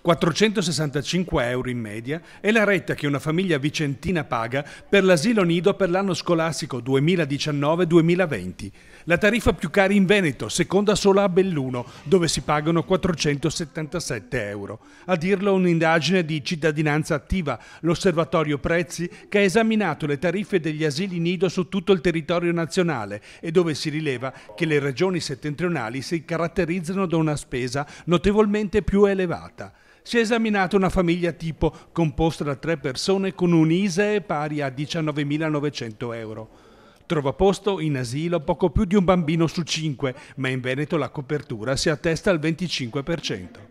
465 euro in media è la retta che una famiglia vicentina paga per l'asilo nido per l'anno scolastico 2019-2020. La tariffa più cara in Veneto, seconda solo a Belluno, dove si pagano 477 euro. A dirlo un'indagine di cittadinanza attiva, l'Osservatorio Prezzi, che ha esaminato le tariffe degli asili nido su tutto il territorio nazionale e dove si rileva che le regioni settentrionali si caratterizzano da una spesa notevolmente più elevata si è esaminata una famiglia tipo composta da tre persone con un ISEE pari a 19.900 euro. Trova posto in asilo poco più di un bambino su cinque, ma in Veneto la copertura si attesta al 25%.